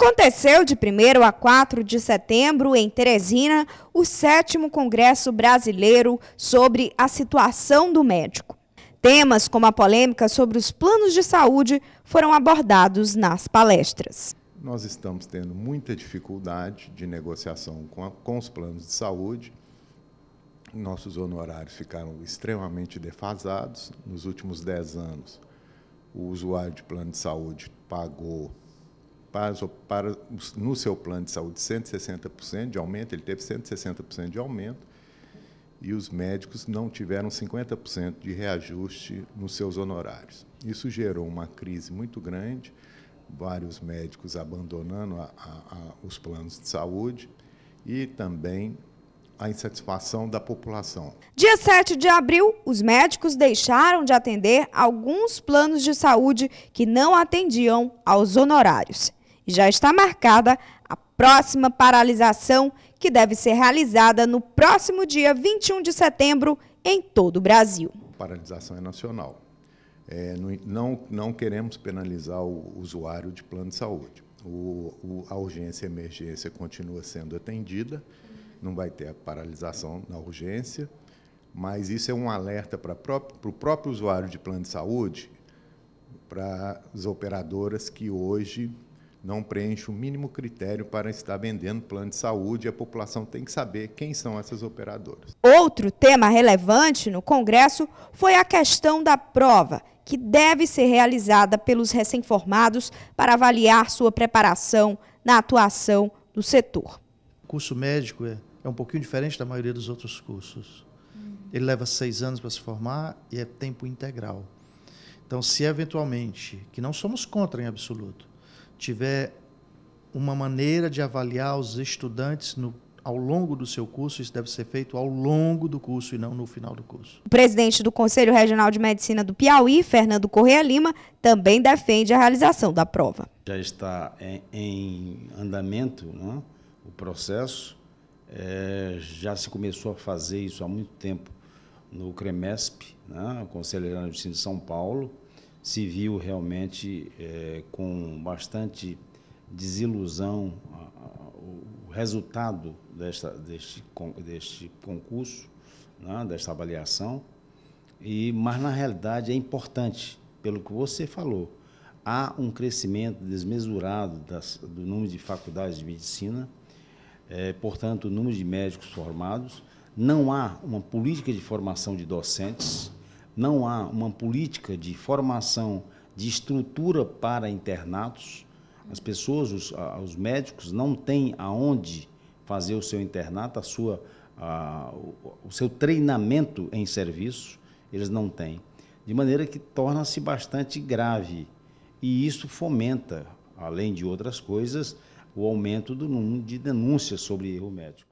Aconteceu de 1 a 4 de setembro, em Teresina, o 7 Congresso Brasileiro sobre a Situação do Médico. Temas como a polêmica sobre os planos de saúde foram abordados nas palestras. Nós estamos tendo muita dificuldade de negociação com, a, com os planos de saúde. Nossos honorários ficaram extremamente defasados. Nos últimos 10 anos, o usuário de plano de saúde pagou para, no seu plano de saúde 160% de aumento, ele teve 160% de aumento, e os médicos não tiveram 50% de reajuste nos seus honorários. Isso gerou uma crise muito grande, vários médicos abandonando a, a, a, os planos de saúde e também a insatisfação da população. Dia 7 de abril, os médicos deixaram de atender alguns planos de saúde que não atendiam aos honorários já está marcada a próxima paralisação, que deve ser realizada no próximo dia 21 de setembro em todo o Brasil. A paralisação é nacional. É, não, não queremos penalizar o usuário de plano de saúde. O, o, a urgência e emergência continua sendo atendida, não vai ter a paralisação na urgência, mas isso é um alerta para, para o próprio usuário de plano de saúde, para as operadoras que hoje não preenche o mínimo critério para estar vendendo plano de saúde e a população tem que saber quem são essas operadoras. Outro tema relevante no Congresso foi a questão da prova, que deve ser realizada pelos recém-formados para avaliar sua preparação na atuação do setor. O curso médico é, é um pouquinho diferente da maioria dos outros cursos. Ele leva seis anos para se formar e é tempo integral. Então, se eventualmente, que não somos contra em absoluto, tiver uma maneira de avaliar os estudantes no, ao longo do seu curso, isso deve ser feito ao longo do curso e não no final do curso. O presidente do Conselho Regional de Medicina do Piauí, Fernando Correia Lima, também defende a realização da prova. Já está em, em andamento né, o processo, é, já se começou a fazer isso há muito tempo no CREMESP, né, o Conselho Regional de Medicina de São Paulo, se viu realmente é, com bastante desilusão o resultado desta, deste, deste concurso, né, desta avaliação, e, mas na realidade é importante, pelo que você falou, há um crescimento desmesurado das, do número de faculdades de medicina, é, portanto, o número de médicos formados, não há uma política de formação de docentes, não há uma política de formação de estrutura para internatos. As pessoas, os, os médicos, não têm aonde fazer o seu internato, a sua, a, o seu treinamento em serviço, eles não têm. De maneira que torna-se bastante grave. E isso fomenta, além de outras coisas, o aumento do número de denúncias sobre erro médico.